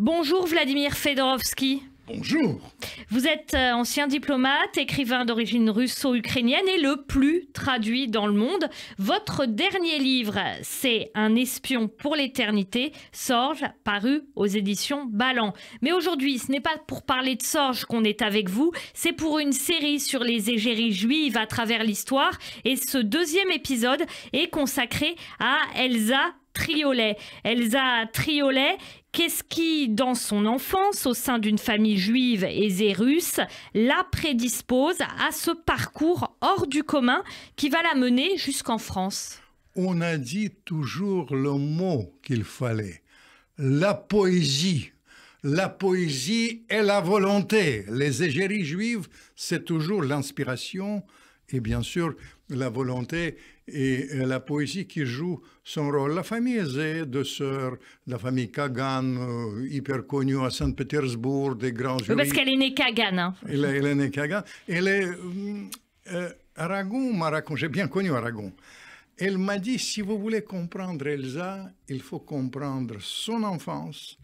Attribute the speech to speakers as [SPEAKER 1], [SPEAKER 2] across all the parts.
[SPEAKER 1] Bonjour Vladimir Fedorovski. Bonjour. Vous êtes euh, ancien diplomate, écrivain d'origine russo-ukrainienne et le plus traduit dans le monde. Votre dernier livre, c'est Un espion pour l'éternité, Sorge, paru aux éditions Ballant. Mais aujourd'hui, ce n'est pas pour parler de Sorge qu'on est avec vous, c'est pour une série sur les égéries juives à travers l'histoire. Et ce deuxième épisode est consacré à Elsa Triolet. Elsa Triolet, qu'est-ce qui, dans son enfance, au sein d'une famille juive et russe, la prédispose à ce parcours hors du commun qui va la mener jusqu'en France
[SPEAKER 2] On a dit toujours le mot qu'il fallait, la poésie. La poésie et la volonté. Les égéries juives, c'est toujours l'inspiration, et bien sûr la volonté et la poésie qui jouent son rôle. La famille Zé, deux sœurs, la famille Kagan, euh, hyper connue à Saint-Pétersbourg, des grands Parce qu'elle
[SPEAKER 1] est née Kagan. Hein. Elle, est
[SPEAKER 2] née Kagan. Elle est... Euh, euh, Aragon m'a raconté, j'ai bien connu Aragon. Elle m'a dit, si vous voulez comprendre Elsa, il faut comprendre son enfance.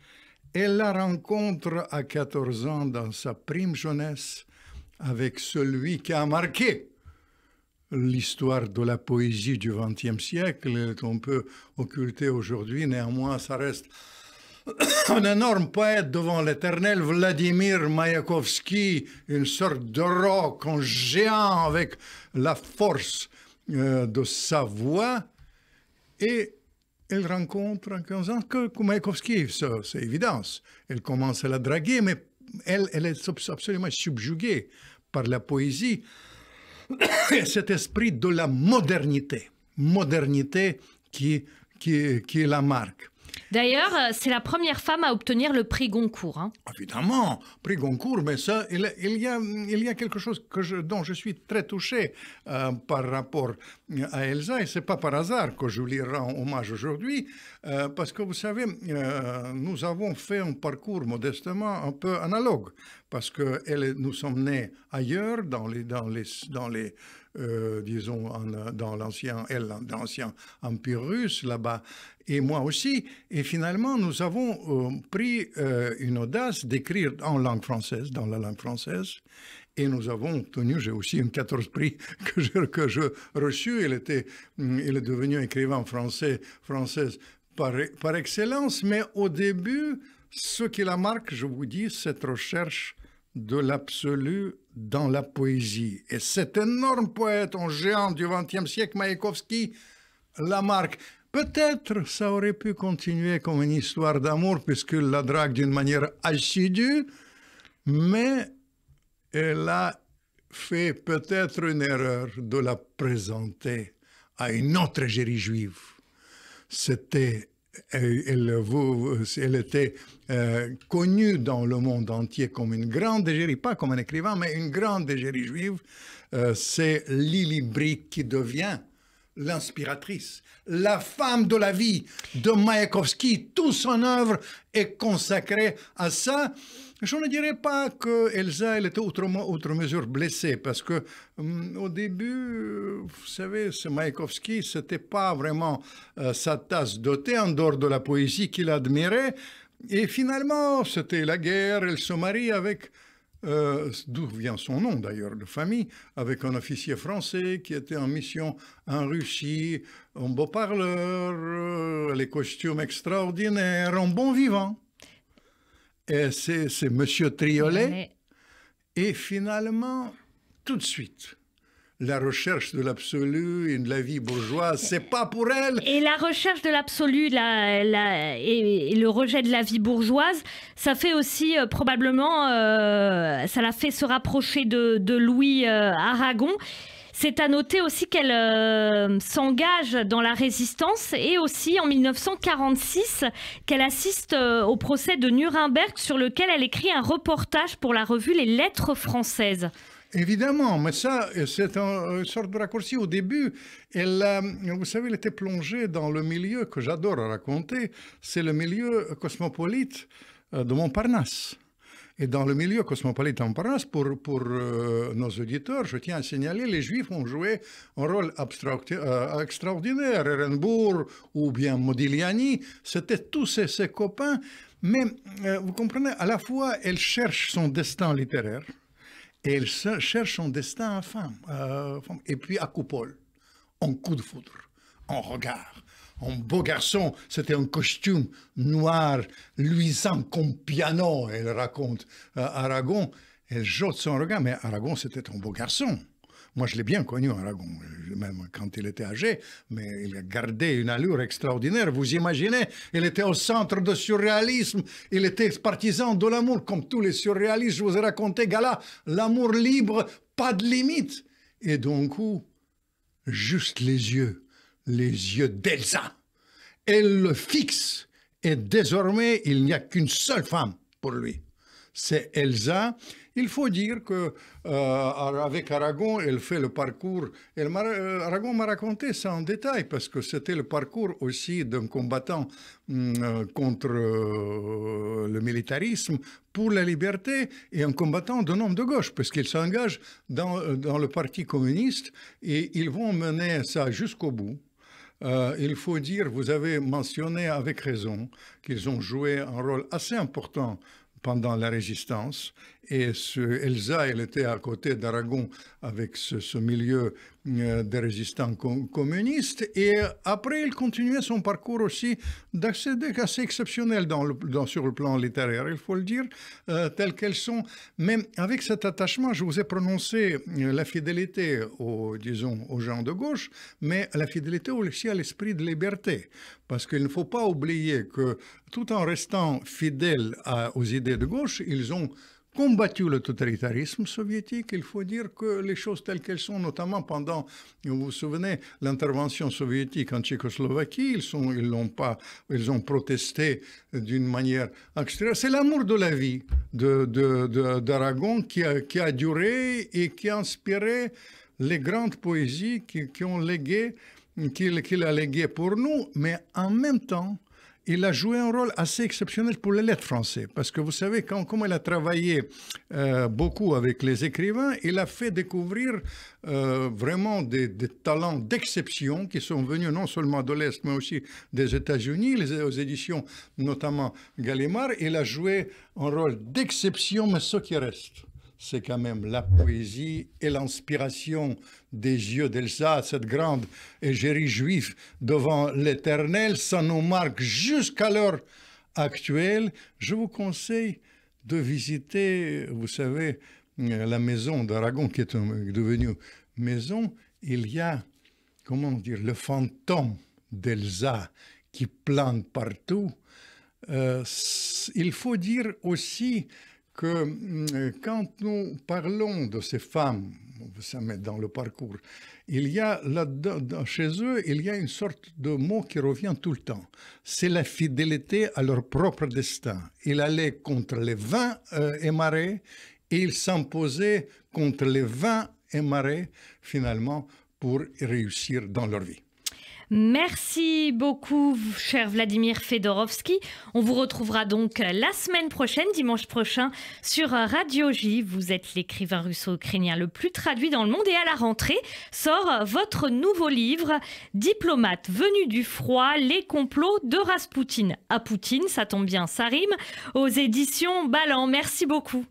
[SPEAKER 2] Elle la rencontre à 14 ans dans sa prime jeunesse avec celui qui a marqué l'histoire de la poésie du XXe siècle qu'on peut occulter aujourd'hui. Néanmoins, ça reste un énorme poète devant l'éternel, Vladimir Mayakovsky, une sorte de rock en géant avec la force euh, de sa voix. Et elle rencontre en 15 ans que Mayakovsky, c'est évidence. Elle commence à la draguer, mais elle, elle est absolument subjuguée par la poésie. cet esprit de la modernité, modernité qui, qui, la marque.
[SPEAKER 1] D'ailleurs, euh, c'est la première femme à obtenir le prix Goncourt. Hein.
[SPEAKER 2] Évidemment, prix Goncourt, mais ça, il, y, a, il y a quelque chose que dont je suis très touché euh, par rapport à Elsa, et ce n'est pas par hasard que je lui rends hommage aujourd'hui, euh, parce que vous savez, nous avons fait un parcours modestement un peu analogue, parce que elle, nous sommes nés ailleurs, dans les, dans dans les euh, disons, dans l'ancien, empire russe là-bas, et moi aussi. Et finalement, nous avons euh, pris euh, une audace d'écrire en langue française, dans la langue française, et nous avons obtenu, j'ai aussi un 14 prix que je, que je reçu, il, était, il mm, est devenu écrivain français, française par, par excellence, mais au début, ce qui la marque, je vous dis, cette recherche de l'absolu dans la poésie. Et cet énorme poète en géant du XXe siècle, Maïkovski, marque. peut-être ça aurait pu continuer comme une histoire d'amour puisqu'il la drague d'une manière assidue, mais elle a fait peut-être une erreur de la présenter à une autre égérie juive. C'était elle, était euh, connue dans le monde entier comme une grande égérie, pas comme un écrivain, mais une grande égérie juive. Euh, c'est Lily Brick qui devient l'inspiratrice, la femme de la vie de Mayakovsky. tout son œuvre est consacrée à ça. Je ne dirais pas que Elsa, elle était autrement, autre mesure blessée, parce que hum, au début, vous savez, ce Mayakovsky, c'était pas vraiment euh, sa tasse dotée, en dehors de la poésie qu'il admirait. Et finalement, c'était la guerre. Elle se marie avec euh, d'où vient son nom d'ailleurs de famille, avec un officier français qui était en mission en Russie, un beau parleur, euh, les costumes extraordinaires, un bon vivant. Et c'est Monsieur Triolet. Et finalement, tout de suite, la recherche de l'absolu et de la vie bourgeoise, c'est pas
[SPEAKER 1] pour elle. Et la recherche de l'absolu la, et, le rejet de la vie bourgeoise, ça fait aussi euh, probablement, euh, ça l'a fait se rapprocher de, Louis euh, Aragon. C'est à noter aussi qu'elle s'engage dans la résistance et aussi en 1946 qu'elle assiste au procès de Nuremberg sur lequel elle écrit un reportage pour la revue Les Lettres françaises.
[SPEAKER 2] Évidemment, mais ça, c'est une sorte de raccourci. Au début, elle, euh, vous savez, elle était plongée dans le milieu que j'adore raconter, c'est le milieu cosmopolite euh, de Montparnasse. Et dans le milieu cosmopolite de Montparnasse, pour, euh, nos auditeurs, je tiens à signaler, les Juifs ont joué un rôle extraordinaire. Ehrenbourg ou bien Modigliani, c'était tous ses, copains. Mais vous comprenez, à la fois, elle cherche son destin littéraire. Et elle cherche son destin à euh, femme, Et puis à coupole, en coup de foudre, en regard. en beau garçon, c'était un costume noir, luisant comme piano, elle raconte euh, Aragon. Elle jette son regard, mais Aragon, c'était un beau garçon. Moi, je l'ai bien connu, Aragon, même quand il était âgé, mais il a gardé une allure extraordinaire. Vous imaginez, il était au centre du surréalisme, il était partisan de l'amour, comme tous les surréalistes. Je vous ai raconté, Gala, l'amour libre, pas de limite. Et donc, où juste les yeux, les yeux d'Elsa. Elle le fixe, et désormais, il n'y a qu'une seule femme pour lui c'est Elsa. Il faut dire que euh, avec Aragon, elle fait le parcours. Euh, Aragon m'a raconté ça en détail parce que c'était le parcours aussi d'un combattant hum, euh, contre le militarisme pour la liberté et un combattant de nombre de gauche parce qu'il s'engage dans, le parti communiste et ils vont mener ça jusqu'au bout. il faut dire, vous avez mentionné avec raison qu'ils ont joué un rôle assez important pendant la résistance et Elsa, elle était à côté d'Aragon avec ce, milieu euh, des résistants communistes. Et après, il continuait son parcours aussi d'accéder assez exceptionnel dans sur le plan littéraire, il faut le dire, tels euh, telles qu'elles sont. Mais avec cet attachement, je vous ai prononcé euh, la fidélité, disons, aux gens de gauche, mais la fidélité aussi à l'esprit de liberté. Parce qu'il ne faut pas oublier que tout en restant fidèles aux idées de gauche, ils ont combattu le totalitarisme soviétique, il faut dire que les choses telles qu'elles sont, notamment pendant, vous vous souvenez, l'intervention soviétique en Tchécoslovaquie, ils, sont, ils, ont, pas, ils ont protesté d'une manière extraordinaire. C'est l'amour de la vie d'Aragon de, de, qui, a, qui a duré et qui a inspiré les grandes poésies qui, ont légué, qu'il a léguées pour nous, mais en même temps, il a joué un rôle assez exceptionnel pour les lettres françaises, parce que vous savez, comme il a travaillé euh, beaucoup avec les écrivains, il a fait découvrir euh, vraiment des, talents d'exception qui sont venus non seulement de l'Est, mais aussi des États-Unis, les aux éditions notamment Gallimard. Il a joué un rôle d'exception, mais ce qui reste c'est quand même la poésie et l'inspiration des yeux d'Elsa, cette grande égérie juive devant l'Éternel. Ça nous marque jusqu'à l'heure actuelle. Je vous conseille de visiter, vous savez, la maison d'Aragon qui est euh, devenue maison. Il y a, comment dire, le fantôme d'Elsa qui plane partout. Euh, il faut dire aussi que mm, euh, quand nous parlons de ces femmes, ça met dans le parcours, il y a chez eux, il y a une sorte de mot qui revient tout le temps. C'est la fidélité à leur propre destin. Il allait contre les vins euh, et marées et il s'imposait contre les vins et marées finalement pour réussir dans leur vie.
[SPEAKER 1] Merci beaucoup, cher Vladimir Fedorovski. On vous retrouvera donc la semaine prochaine, dimanche prochain, sur Radio J. Vous êtes l'écrivain russo-ukrainien le plus traduit dans le monde et à la rentrée sort votre nouveau livre, Diplomate venu du froid, les complots de Raspoutine. À Poutine, ça tombe bien, ça rime, aux éditions Ballant. Merci beaucoup.